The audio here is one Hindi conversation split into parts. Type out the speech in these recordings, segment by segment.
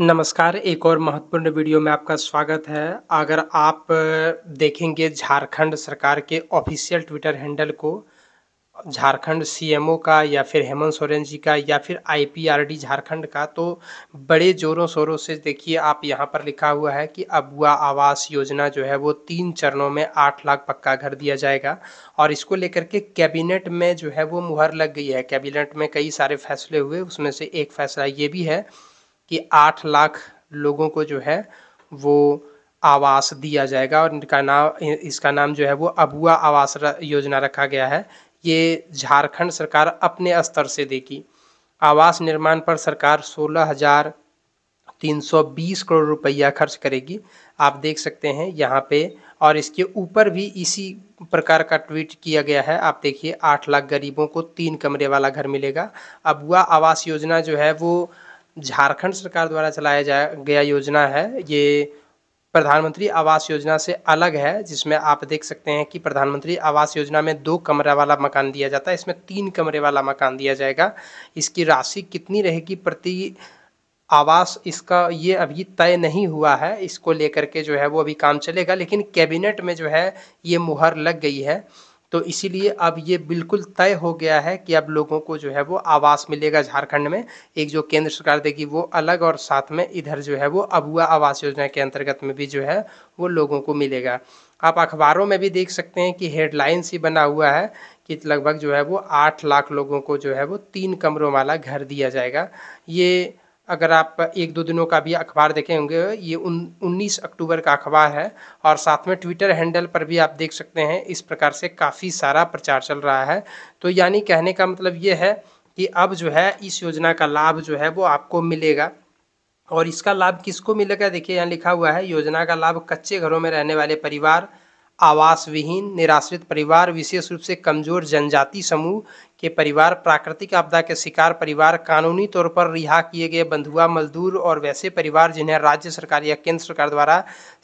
नमस्कार एक और महत्वपूर्ण वीडियो में आपका स्वागत है अगर आप देखेंगे झारखंड सरकार के ऑफिशियल ट्विटर हैंडल को झारखंड सीएमओ का या फिर हेमंत सोरेन जी का या फिर आईपीआरडी झारखंड का तो बड़े जोरों शोरों से देखिए आप यहाँ पर लिखा हुआ है कि अबुआ आवास योजना जो है वो तीन चरणों में आठ लाख पक्का घर दिया जाएगा और इसको लेकर के कैबिनेट में जो है वो मुहर लग गई है कैबिनेट में कई सारे फैसले हुए उसमें से एक फैसला ये भी है कि आठ लाख लोगों को जो है वो आवास दिया जाएगा और इनका नाम इसका नाम जो है वो अबुआ आवास योजना रखा गया है ये झारखंड सरकार अपने स्तर से देगी आवास निर्माण पर सरकार सोलह हजार तीन सौ बीस करोड़ रुपया खर्च करेगी आप देख सकते हैं यहाँ पे और इसके ऊपर भी इसी प्रकार का ट्वीट किया गया है आप देखिए आठ लाख गरीबों को तीन कमरे वाला घर मिलेगा अबुआ आवास योजना जो है वो झारखंड सरकार द्वारा चलाया जा गया योजना है ये प्रधानमंत्री आवास योजना से अलग है जिसमें आप देख सकते हैं कि प्रधानमंत्री आवास योजना में दो कमरे वाला मकान दिया जाता है इसमें तीन कमरे वाला मकान दिया जाएगा इसकी राशि कितनी रहेगी प्रति आवास इसका ये अभी तय नहीं हुआ है इसको लेकर के जो है वो अभी काम चलेगा लेकिन कैबिनेट में जो है ये मुहर लग गई है तो इसीलिए अब ये बिल्कुल तय हो गया है कि अब लोगों को जो है वो आवास मिलेगा झारखंड में एक जो केंद्र सरकार देगी वो अलग और साथ में इधर जो है वो अबुआ आवास योजना के अंतर्गत में भी जो है वो लोगों को मिलेगा आप अखबारों में भी देख सकते हैं कि हेडलाइंस ही बना हुआ है कि लगभग जो है वो आठ लाख लोगों को जो है वो तीन कमरों वाला घर दिया जाएगा ये अगर आप एक दो दिनों का भी अखबार देखे होंगे ये उन उन्नीस अक्टूबर का अखबार है और साथ में ट्विटर हैंडल पर भी आप देख सकते हैं इस प्रकार से काफ़ी सारा प्रचार चल रहा है तो यानी कहने का मतलब ये है कि अब जो है इस योजना का लाभ जो है वो आपको मिलेगा और इसका लाभ किसको मिलेगा देखिए यहाँ लिखा हुआ है योजना का लाभ कच्चे घरों में रहने वाले परिवार आवास विहीन निराश्रित परिवार विशेष रूप से कमजोर जनजाति समूह के परिवार प्राकृतिक आपदा के शिकार परिवार कानूनी तौर पर रिहा किए गए बंधुआ मजदूर और वैसे परिवार जिन्हें राज्य सरकार या केंद्र सरकार द्वारा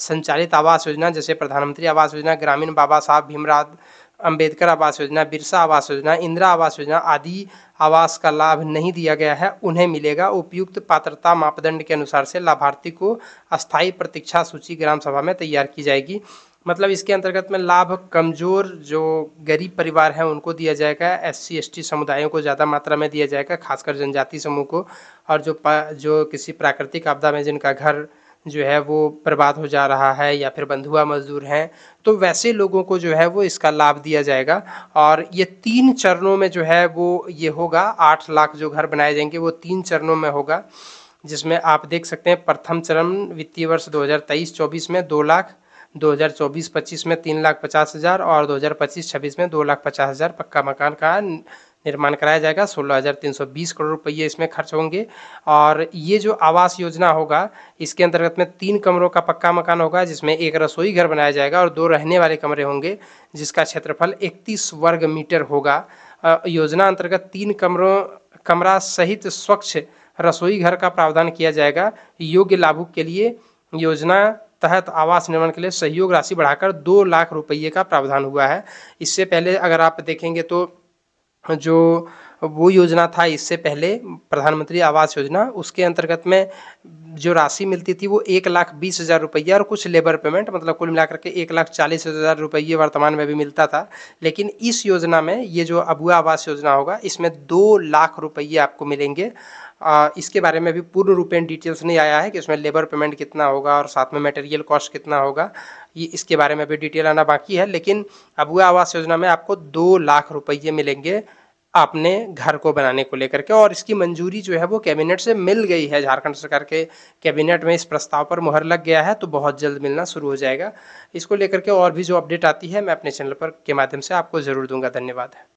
संचालित आवास योजना जैसे प्रधानमंत्री आवास योजना ग्रामीण बाबा साहब भीमराव अंबेडकर आवास योजना बिरसा आवास योजना इंदिरा आवास योजना आदि आवास का लाभ नहीं दिया गया है उन्हें मिलेगा उपयुक्त पात्रता मापदंड के अनुसार से लाभार्थी को अस्थायी प्रतीक्षा सूची ग्राम सभा में तैयार की जाएगी मतलब इसके अंतर्गत में लाभ कमजोर जो गरीब परिवार हैं उनको दिया जाएगा एस सी एस टी समुदायों को ज़्यादा मात्रा में दिया जाएगा खासकर जनजाति समूह को और जो जो किसी प्राकृतिक आपदा में जिनका घर जो है वो बर्बाद हो जा रहा है या फिर बंधुआ मजदूर हैं तो वैसे लोगों को जो है वो इसका लाभ दिया जाएगा और ये तीन चरणों में जो है वो ये होगा आठ लाख जो घर बनाए जाएंगे वो तीन चरणों में होगा जिसमें आप देख सकते हैं प्रथम चरण वित्तीय वर्ष 2023-24 में दो लाख 2024-25 में तीन लाख पचास हज़ार और 2025-26 में दो लाख पचास हज़ार पक्का मकान का निर्माण कराया जाएगा सोलह हज़ार तीन सौ बीस करोड़ रुपये इसमें खर्च होंगे और ये जो आवास योजना होगा इसके अंतर्गत में तीन कमरों का पक्का मकान होगा जिसमें एक रसोई घर बनाया जाएगा और दो रहने वाले कमरे होंगे जिसका क्षेत्रफल इकतीस वर्ग मीटर होगा योजना अंतर्गत तीन कमरों कमरा सहित स्वच्छ रसोई घर का प्रावधान किया जाएगा योग्य लाभुक के लिए योजना तहत आवास निर्माण के लिए सहयोग राशि बढ़ाकर दो लाख रुपये का प्रावधान हुआ है इससे पहले अगर आप देखेंगे तो जो वो योजना था इससे पहले प्रधानमंत्री आवास योजना उसके अंतर्गत में जो राशि मिलती थी वो एक लाख बीस हज़ार रुपये और कुछ लेबर पेमेंट मतलब कुल मिलाकर के एक लाख चालीस हज़ार रुपये वर्तमान में भी मिलता था लेकिन इस योजना में ये जो अबुआ आवास योजना होगा इसमें दो लाख रुपये आपको मिलेंगे आ, इसके बारे में भी पूर्ण रूप में डिटेल्स नहीं आया है कि इसमें लेबर पेमेंट कितना होगा और साथ में मटेरियल कॉस्ट कितना होगा ये इसके बारे में भी डिटेल आना बाकी है लेकिन अबुआ आवास योजना में आपको दो लाख रुपये मिलेंगे अपने घर को बनाने को लेकर के और इसकी मंजूरी जो है वो कैबिनेट से मिल गई है झारखंड सरकार के कैबिनेट में इस प्रस्ताव पर मुहर लग गया है तो बहुत जल्द मिलना शुरू हो जाएगा इसको लेकर के और भी जो अपडेट आती है मैं अपने चैनल पर के माध्यम से आपको ज़रूर दूंगा धन्यवाद